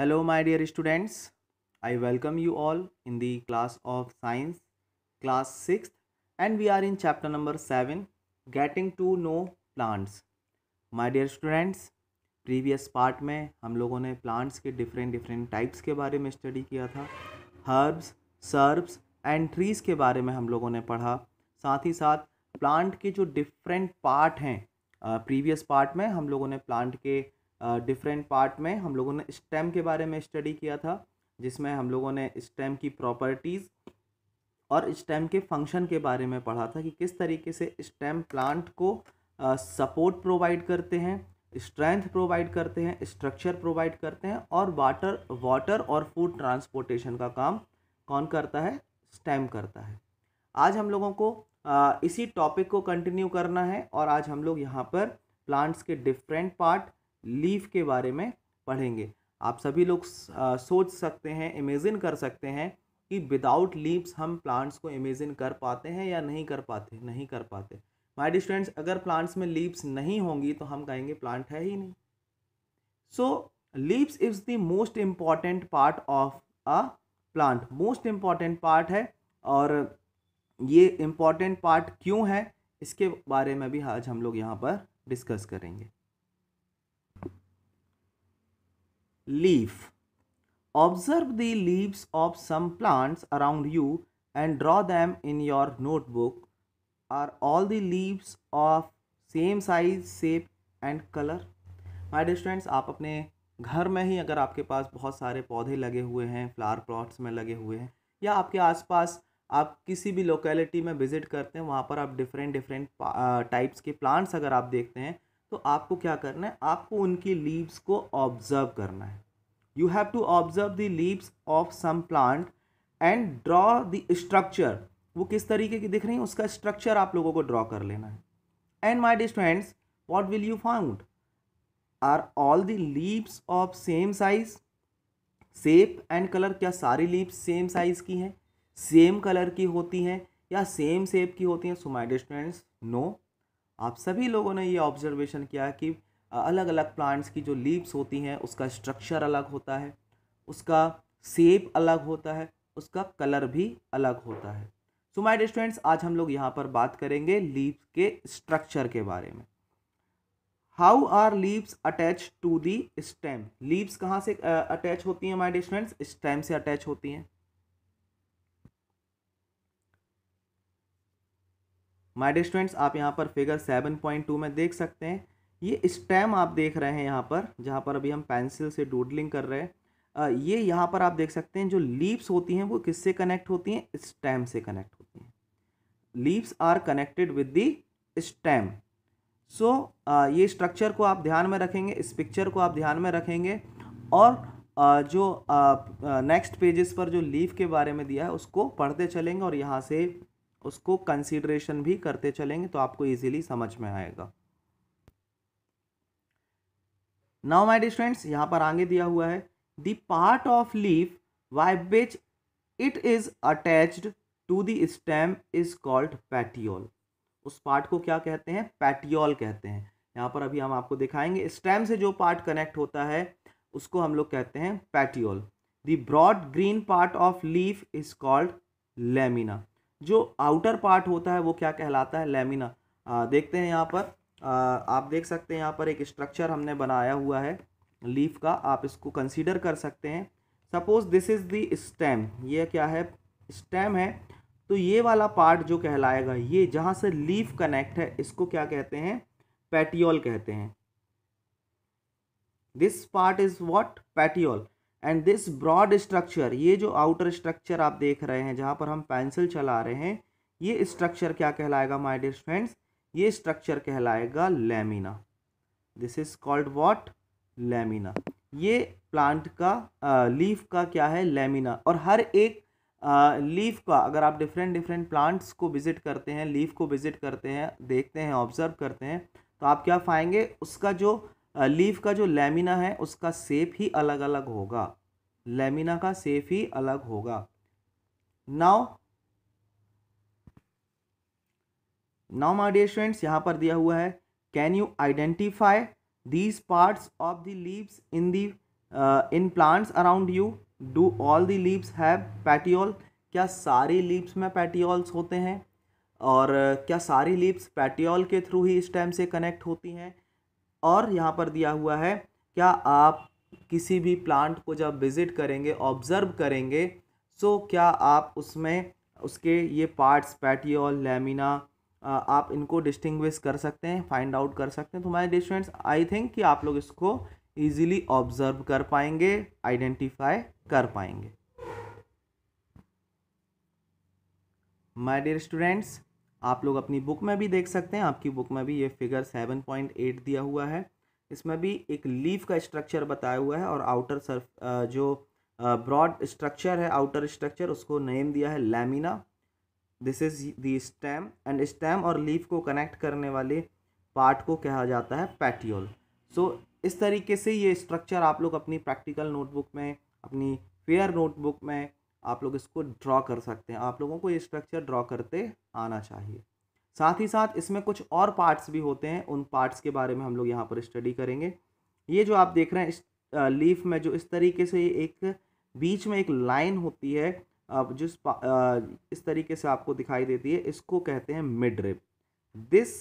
Hello my dear students I welcome you all in the class of science class six and we are in chapter number seven getting to know plants my dear students previous part में हम लोगों ने plants के different different types के बारे में study किया था हर्ब्स सर्ब्स एंड ट्रीज के बारे में हम लोगों ने पढ़ा साथ ही साथ प्लांट के जो डिफरेंट पार्ट हैं प्रीवियस पार्ट में हम लोगों ने प्लांट के डिफरेंट पार्ट में हम लोगों ने स्टेम के बारे में स्टडी किया था जिसमें हम लोगों ने स्टेम की प्रॉपर्टीज़ और स्टेम के फंक्शन के बारे में पढ़ा था कि किस तरीके से स्टेम प्लांट को सपोर्ट प्रोवाइड करते हैं स्ट्रेंथ प्रोवाइड करते हैं स्ट्रक्चर प्रोवाइड करते हैं और वाटर वाटर और फूड ट्रांसपोर्टेशन का काम कौन करता है स्टेम करता है आज हम लोगों को uh, इसी टॉपिक को कंटिन्यू करना है और आज हम लोग यहाँ पर प्लांट्स के डिफरेंट पार्ट लीफ के बारे में पढ़ेंगे आप सभी लोग सोच सकते हैं इमेजिन कर सकते हैं कि विदाउट लीव्स हम प्लांट्स को इमेजिन कर पाते हैं या नहीं कर पाते नहीं कर पाते माय स्टूडेंट्स अगर प्लांट्स में लीव्स नहीं होंगी तो हम कहेंगे प्लांट है ही नहीं so leaves is the most important part of a plant most important part है और ये इम्पॉर्टेंट पार्ट क्यों है इसके बारे में भी आज हम लोग यहाँ पर डिस्कस करेंगे leaf. Observe the leaves of some plants around you and draw them in your notebook. Are all the leaves of same size, shape and color? My dear students आप अपने घर में ही अगर आपके पास बहुत सारे पौधे लगे हुए हैं फ्लावर प्लॉट्स में लगे हुए हैं या आपके आसपास आप किसी भी लोकेलिटी में विज़िट करते हैं वहाँ पर आप डिफरेंट डिफरेंट टाइप्स के प्लांट्स अगर आप देखते हैं तो आपको क्या करना है आपको उनकी लीव्स को ऑब्जर्व करना है you have to observe the leaves of some plant and draw the structure वो किस तरीके की दिख रही है उसका स्ट्रक्चर आप लोगों को ड्रॉ कर लेना है and my dear what will you found are all the leaves of same size shape and colour क्या सारी लीव्स सेम साइज़ की हैं सेम कलर की होती हैं या सेम सेप की होती हैं सो माई डियर नो आप सभी लोगों ने ये ऑब्जर्वेशन किया कि अलग अलग प्लांट्स की जो लीव्स होती हैं उसका स्ट्रक्चर अलग होता है उसका सेप अलग होता है उसका कलर भी अलग होता है सो माय स्टूडेंट्स आज हम लोग यहाँ पर बात करेंगे लीव्स के स्ट्रक्चर के बारे में how are leaves attach to the stem leaves कहाँ से अटैच होती हैं माय स्टूडेंट्स स्टेम से अटैच होती हैं माय डे स्टूडेंट्स आप यहाँ पर फिगर सेवन पॉइंट टू में देख सकते हैं ये स्टैम आप देख रहे हैं यहाँ पर जहाँ पर अभी हम पेंसिल से डूडलिंग कर रहे हैं ये यहाँ पर आप देख सकते हैं जो लीव्स होती हैं वो किससे कनेक्ट होती हैं स्टैम से कनेक्ट होती हैं leaves are connected with the stem so ये स्ट्रक्चर को आप ध्यान में रखेंगे इस पिक्चर को आप ध्यान में रखेंगे और आ, जो नेक्स्ट पेजेस पर जो लीव के बारे में दिया है उसको पढ़ते चलेंगे और यहाँ से उसको कंसिडरेशन भी करते चलेंगे तो आपको इजीली समझ में आएगा नाउ माय डियर स्टूडेंट्स यहाँ पर आगे दिया हुआ है the part of leaf by which it is attached to the stem is called petiole उस पार्ट को क्या कहते हैं पैटियोल कहते हैं यहाँ पर अभी हम आपको दिखाएंगे स्टेम से जो पार्ट कनेक्ट होता है उसको हम लोग कहते हैं petiole the broad green part of leaf is called lamina जो आउटर पार्ट होता है वो क्या कहलाता है लेमिना आ, देखते हैं यहाँ पर आ, आप देख सकते हैं यहाँ पर एक स्ट्रक्चर हमने बनाया हुआ है लीफ का आप इसको कंसीडर कर सकते हैं suppose this is the stem ये क्या है स्टेम है तो ये वाला पार्ट जो कहलाएगा ये जहाँ से लीफ कनेक्ट है इसको क्या कहते हैं पैटियोल कहते हैं this part is what petiole and this broad structure ये जो आउटर स्ट्रक्चर आप देख रहे हैं जहाँ पर हम पेंसिल चला रहे हैं ये स्ट्रक्चर क्या कहलाएगा माय डियर फ्रेंड्स ये स्ट्रक्चर कहलाएगा lamina this is called what lamina ये प्लांट का लीफ का क्या है लेमिना और हर एक लीफ का अगर आप डिफरेंट डिफरेंट प्लांट्स को विज़िट करते हैं लीफ को विज़िट करते हैं देखते हैं ऑब्जर्व करते हैं तो आप क्या पाएंगे उसका जो लीफ का जो लेमिना है उसका सेप ही अलग अलग होगा लेमिना का सेप ही अलग होगा now now my dear students यहां पर दिया हुआ है can you identify these parts of the leaves in the in plants around you do all the leaves have petiole क्या सारी लीव्स में पैटियोल्स होते हैं और क्या सारी लीव्स पैटियोल के थ्रू ही स्टेम से कनेक्ट होती हैं और यहाँ पर दिया हुआ है क्या आप किसी भी प्लांट को जब विज़िट करेंगे ऑब्ज़र्व करेंगे सो क्या आप उसमें उसके ये पार्ट्स पैटियोल लेमिना आप इनको डिस्टिंग्विश कर सकते हैं फाइंड आउट कर सकते हैं तो हमारे डिस्टूडेंट्स आई थिंक कि आप लोग इसको ईजिली ऑब्ज़र्व कर पाएंगे आइडेंटिफाई कर पाएंगे माय डियर स्टूडेंट्स आप लोग अपनी बुक में भी देख सकते हैं आपकी बुक में भी ये फिगर सेवन पॉइंट एट दिया हुआ है इसमें भी एक लीफ का स्ट्रक्चर बताया हुआ है और आउटर सर्फ जो ब्रॉड स्ट्रक्चर है आउटर स्ट्रक्चर उसको नेम दिया है lamina this is the stem and stem और लीफ को कनेक्ट करने वाले पार्ट को कहा जाता है पैटियोल सो so, इस तरीके से ये स्ट्रक्चर आप लोग अपनी प्रैक्टिकल नोटबुक में अपनी फेयर नोटबुक में आप लोग इसको ड्रॉ कर सकते हैं आप लोगों को ये स्ट्रक्चर ड्रॉ करते आना चाहिए साथ ही साथ इसमें कुछ और पार्ट्स भी होते हैं उन पार्ट्स के बारे में हम लोग यहाँ पर स्टडी करेंगे ये जो आप देख रहे हैं इस लीफ में जो इस तरीके से एक बीच में एक लाइन होती है जिस इस तरीके से आपको दिखाई देती है इसको कहते हैं mid this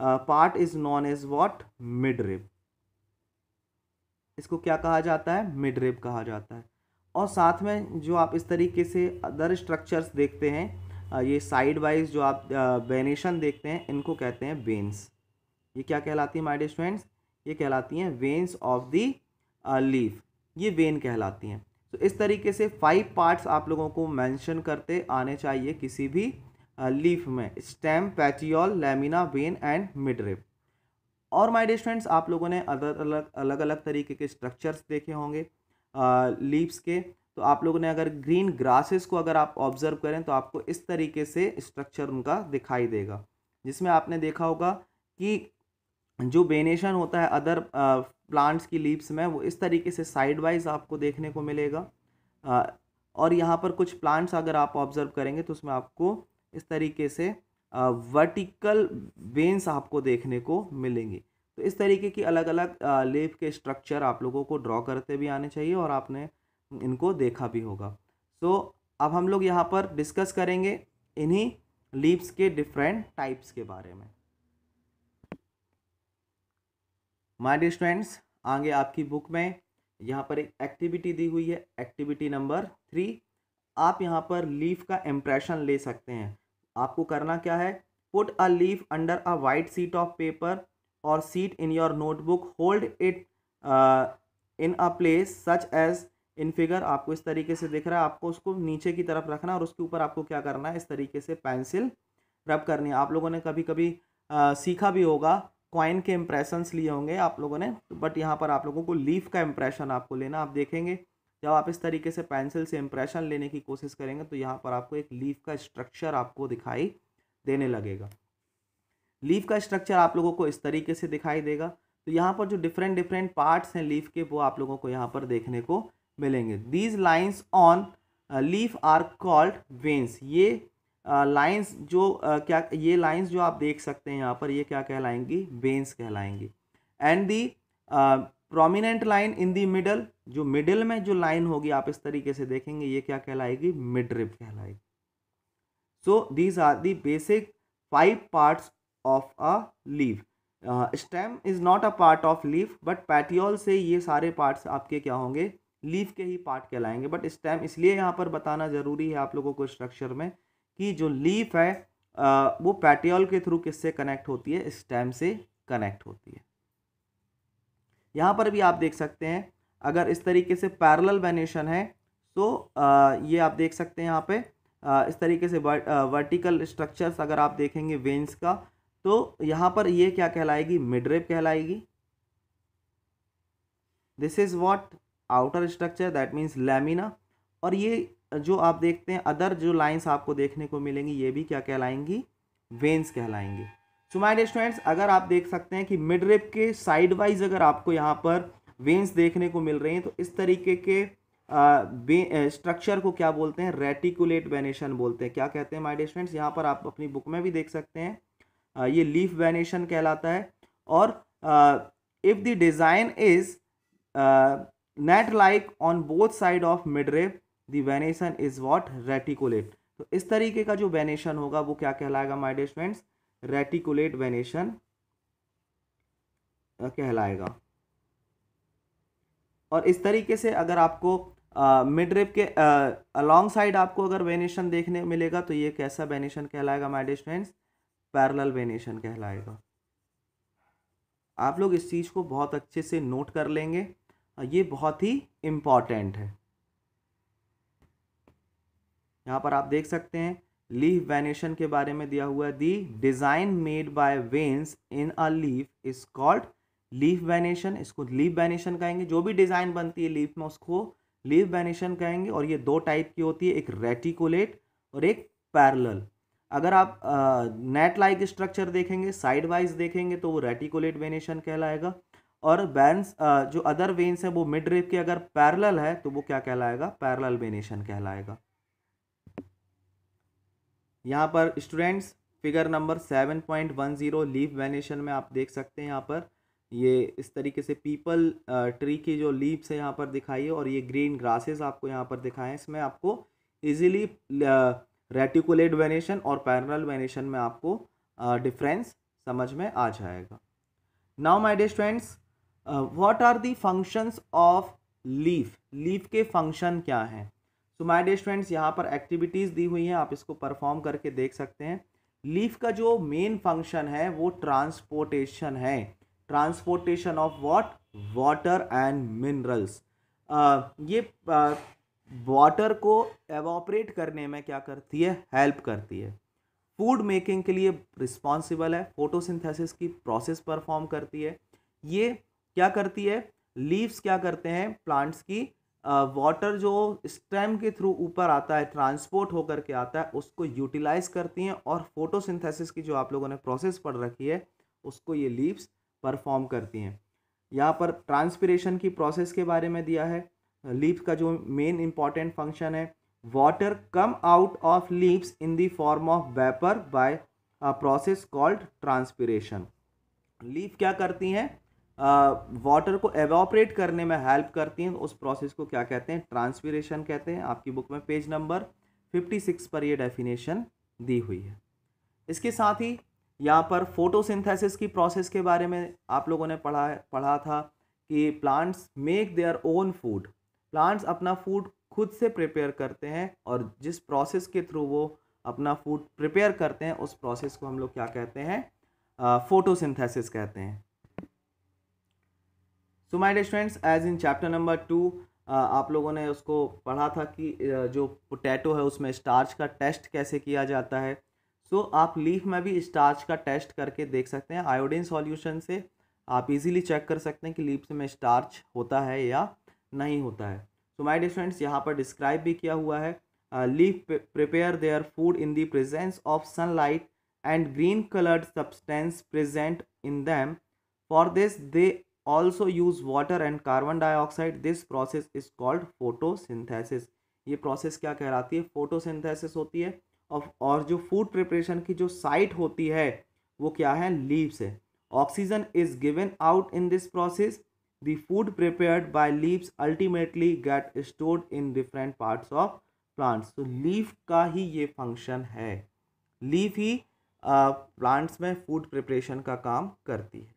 part is known as what mid इसको क्या कहा जाता है मिड रिप कहा जाता है और साथ में जो आप इस तरीके से अदर स्ट्रक्चर्स देखते हैं ये साइड वाइज जो आप वेनेशन देखते हैं इनको कहते हैं वेंस ये क्या कहलाती है माइडियर स्टूडेंट्स ये कहलाती हैं वेंस ऑफ दी लीफ ये वेन कहलाती हैं तो इस तरीके से फाइव पार्ट्स आप लोगों को मेंशन करते आने चाहिए किसी भी लीफ में stem petiole lamina vein and midrib और माय स्टूडेंट्स आप लोगों ने अदर अलग अलग अलग तरीके के स्ट्रक्चर्स देखे होंगे लीव्स के तो आप लोगों ने अगर ग्रीन ग्रासेस को अगर आप ऑब्जर्व करें तो आपको इस तरीके से स्ट्रक्चर उनका दिखाई देगा जिसमें आपने देखा होगा कि जो बेनेशन होता है अदर प्लांट्स की लीव्स में वो इस तरीके से साइड वाइज आपको देखने को मिलेगा आ, और यहाँ पर कुछ प्लांट्स अगर आप ऑब्जर्व करेंगे तो उसमें आपको इस तरीके से वर्टिकल वेंस आपको देखने को मिलेंगे तो इस तरीके की अलग अलग लेफ के स्ट्रक्चर आप लोगों को ड्रॉ करते भी आने चाहिए और आपने इनको देखा भी होगा सो so, अब हम लोग यहाँ पर डिस्कस करेंगे इन्हीं लीव्स के डिफरेंट टाइप्स के बारे में माय डियर स्टूडेंट्स आगे आपकी बुक में यहाँ पर एक एक्टिविटी दी हुई है एक्टिविटी नंबर थ्री आप यहाँ पर लीफ का इम्प्रेशन ले सकते हैं आपको करना क्या है put a leaf under a white sheet of paper or sheet in your notebook hold it uh, in a place such as in figure आपको इस तरीके से दिख रहा है आपको उसको नीचे की तरफ रखना और उसके ऊपर आपको क्या करना है इस तरीके से पेंसिल रब करनी है आप लोगों ने कभी कभी आ, सीखा भी होगा क्वाइन के इम्प्रेशंस लिए होंगे आप लोगों ने बट यहाँ पर आप लोगों को लीफ का इम्प्रेशन आपको लेना आप देखेंगे जब आप इस तरीके से पेंसिल से इम्प्रेशन लेने की कोशिश करेंगे तो यहाँ पर आपको एक लीफ का स्ट्रक्चर आपको दिखाई देने लगेगा लीफ का स्ट्रक्चर आप लोगों को इस तरीके से दिखाई देगा तो यहाँ पर जो डिफरेंट डिफरेंट पार्ट्स हैं लीफ के वो आप लोगों को यहाँ पर देखने को मिलेंगे these lines on leaf are called veins ये लाइन्स uh, जो uh, क्या ये लाइन्स जो आप देख सकते हैं यहाँ पर ये क्या कहलाएंगी वेन्स कहलाएंगी and the prominent line in the middle जो मिडल में जो लाइन होगी आप इस तरीके से देखेंगे ये क्या कहलाएगी रिप कहलाएगी so these are the basic five parts of a leaf stem is not a part of leaf but petiole से ये सारे पार्ट्स आपके क्या होंगे लीफ के ही पार्ट कहलाएंगे बट स्टेम इसलिए यहाँ पर बताना ज़रूरी है आप लोगों को स्ट्रक्चर में कि जो लीफ है uh, वो पैटियोल के थ्रू किससे कनेक्ट होती है स्टेम से कनेक्ट होती है यहाँ पर भी आप देख सकते हैं अगर इस तरीके से पैरल वेनेशन है तो आ, uh, ये आप देख सकते हैं यहाँ पे आ, uh, इस तरीके से वर्टिकल स्ट्रक्चर्स अगर आप देखेंगे वेंस का तो यहाँ पर ये क्या कहलाएगी मिडरेप कहलाएगी this is what outer structure that means lamina और ये जो आप देखते हैं अदर जो लाइंस आपको देखने को मिलेंगी ये भी क्या कहलाएंगी वेंस कहलाएंगी सो माय स्टूडेंट्स अगर आप देख सकते हैं कि मिड के साइड वाइज अगर आपको यहाँ पर वेंस देखने को मिल रही हैं तो इस तरीके के स्ट्रक्चर को क्या बोलते हैं रेटिकुलेट वेनेशन बोलते हैं क्या कहते हैं माय स्टूडेंट्स यहाँ पर आप अपनी बुक में भी देख सकते हैं ये लीफ वेनेशन कहलाता है और if the design is net like on both side of midrib the venation is what reticulate तो इस तरीके का जो वेनेशन होगा वो क्या कहलाएगा my dear friends reticulate venation कहलाएगा और इस तरीके से अगर आपको मिड के अलॉन्ग साइड आपको अगर वेनेशन देखने मिलेगा तो ये कैसा वेनेशन कहलाएगा माइडेज फ्रेंड्स पैरेलल वेनेशन कहलाएगा आप लोग इस चीज़ को बहुत अच्छे से नोट कर लेंगे ये बहुत ही इम्पॉर्टेंट है यहाँ पर आप देख सकते हैं लीफ वेनेशन के बारे में दिया हुआ the design made by veins in a leaf is called leaf venation इसको लीफ वेनेशन कहेंगे जो भी डिज़ाइन बनती है लीफ में उसको लीफ वेनेशन कहेंगे और ये दो टाइप की होती है एक रेटिकुलेट और एक पैरल अगर आप नेट लाइक स्ट्रक्चर देखेंगे साइड वाइज देखेंगे तो वो रेटिकुलेट वेनेशन कहलाएगा और बैंस जो अदर वेन्स हैं वो मिड रेप के अगर पैरल है तो वो क्या कहलाएगा पैरल वेनेशन कहलाएगा यहाँ पर students figure number seven point one zero leaf venation में आप देख सकते हैं यहाँ पर ये इस तरीके से पीपल ट्री की जो लीव्स है यहाँ पर दिखाई है और ये ग्रीन ग्रासेस आपको यहाँ पर दिखाएं इसमें आपको इजीली रेटिकुलेट वेनेशन और पैरल वेनेशन में आपको डिफरेंस uh, समझ में आ जाएगा now my dear students what are the functions of leaf leaf के फंक्शन क्या हैं सो माय डे स्टूडेंट्स यहाँ पर एक्टिविटीज़ दी हुई हैं आप इसको परफॉर्म करके देख सकते हैं लीफ का जो मेन फंक्शन है वो ट्रांसपोर्टेशन है transportation of what water and minerals ये uh, वाटर को एवोपरेट करने में क्या करती है हेल्प करती है फूड मेकिंग के लिए रिस्पॉन्सिबल है फोटोसिंथेसिस की प्रोसेस परफॉर्म करती है ये क्या करती है लीव्स क्या करते हैं प्लांट्स की वाटर जो स्टेम के थ्रू ऊपर आता है ट्रांसपोर्ट होकर के आता है उसको यूटिलाइज करती हैं और फोटोसिंथेसिस की जो आप लोगों ने प्रोसेस पढ़ रखी है उसको ये लीव्स परफॉर्म करती हैं यहाँ पर ट्रांसपिरेशन की प्रोसेस के बारे में दिया है लीव्स का जो मेन इम्पॉर्टेंट फंक्शन है water come out of leaves in the form of vapour by process called transpiration leaf क्या करती हैं वाटर को एवॉपरेट करने में हेल्प करती हैं उस प्रोसेस को क्या कहते हैं ट्रांसपीरेशन कहते हैं आपकी बुक में पेज नंबर फिफ्टी सिक्स पर यह डेफिनेशन दी हुई है इसके साथ ही यहाँ पर फोटोसिंथेसिस की प्रोसेस के बारे में आप लोगों ने पढ़ा पढ़ा था कि plants make their own food plants अपना फूड खुद से प्रिपेयर करते हैं और जिस प्रोसेस के थ्रू वो अपना फूड प्रिपेयर करते हैं उस प्रोसेस को हम लोग क्या कहते हैं फोटोसिंथेसिस कहते हैं so my friends as in chapter number two आप लोगों ने उसको पढ़ा था कि uh, जो पोटैटो है उसमें स्टार्च का टेस्ट कैसे किया जाता है सो so, आप लीफ में भी स्टार्च का टेस्ट करके देख सकते हैं आयोडीन सॉल्यूशन से आप इजीली चेक कर सकते हैं कि लीफ में स्टार्च होता है या नहीं होता है सो माय डियर फ्रेंड्स यहाँ पर डिस्क्राइब भी किया हुआ है leaf prepare their food in the presence of sunlight and green coloured substance present in them for this they also use water and carbon dioxide this process is called photosynthesis ये process क्या कहलाती है photosynthesis होती है और और जो food preparation की जो साइट होती है वो क्या है लीव्स है oxygen is given out in this process The food prepared by leaves ultimately get stored in different parts of plants. तो leaf का ही ये function है लीफ ही प्लांट्स uh, में फूड प्रिपरेशन का काम करती है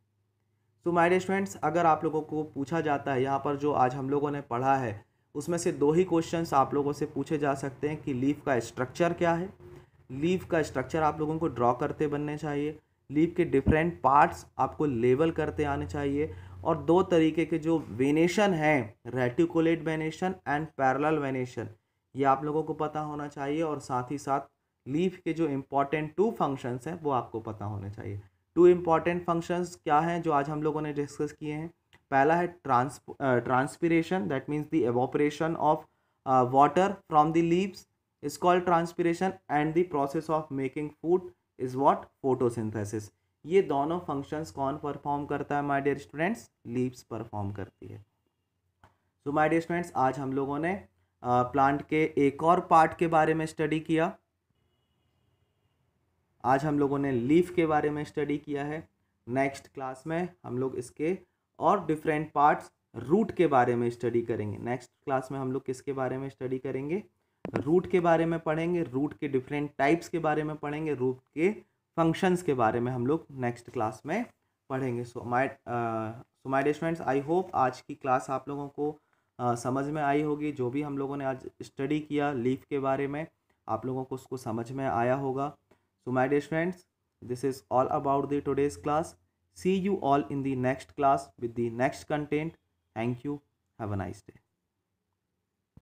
सो माय डियर स्टूडेंट्स अगर आप लोगों को पूछा जाता है यहाँ पर जो आज हम लोगों ने पढ़ा है उसमें से दो ही क्वेश्चंस आप लोगों से पूछे जा सकते हैं कि लीफ का स्ट्रक्चर क्या है लीफ का स्ट्रक्चर आप लोगों को ड्रॉ करते बनने चाहिए लीफ के डिफरेंट पार्ट्स आपको लेवल करते आने चाहिए और दो तरीके के जो वेनेशन हैं reticulate venation and parallel venation ये आप लोगों को पता होना चाहिए और साथ ही साथ लीफ के जो इम्पॉर्टेंट टू फंक्शंस हैं वो आपको पता होने चाहिए टू इम्पॉर्टेंट फंक्शंस क्या हैं जो आज हम लोगों ने डिस्कस किए हैं पहला है trans transpiration that means the evaporation of water from the leaves is called transpiration and the process of making food is what photosynthesis ये दोनों फंक्शंस कौन परफॉर्म करता है my dear students leaves perform करती है सो माय डियर स्टूडेंट्स आज हम लोगों ने प्लांट के एक और पार्ट के बारे में स्टडी किया आज हम लोगों ने लीफ के बारे में स्टडी किया है नेक्स्ट क्लास में हम लोग इसके और डिफरेंट पार्ट्स रूट के बारे में स्टडी करेंगे नेक्स्ट क्लास में हम लोग किसके बारे में स्टडी करेंगे रूट के बारे में पढ़ेंगे रूट के डिफरेंट टाइप्स के बारे में पढ़ेंगे रूट के फंक्शंस के बारे में हम लोग नेक्स्ट क्लास में पढ़ेंगे सो माई सो माई डे आई होप आज की क्लास आप लोगों को uh, समझ में आई होगी जो भी हम लोगों ने आज स्टडी किया लीफ के बारे में आप लोगों को उसको समझ में आया होगा so my dear students this is all about the today's class see you all in the next class with the next content thank you have a nice day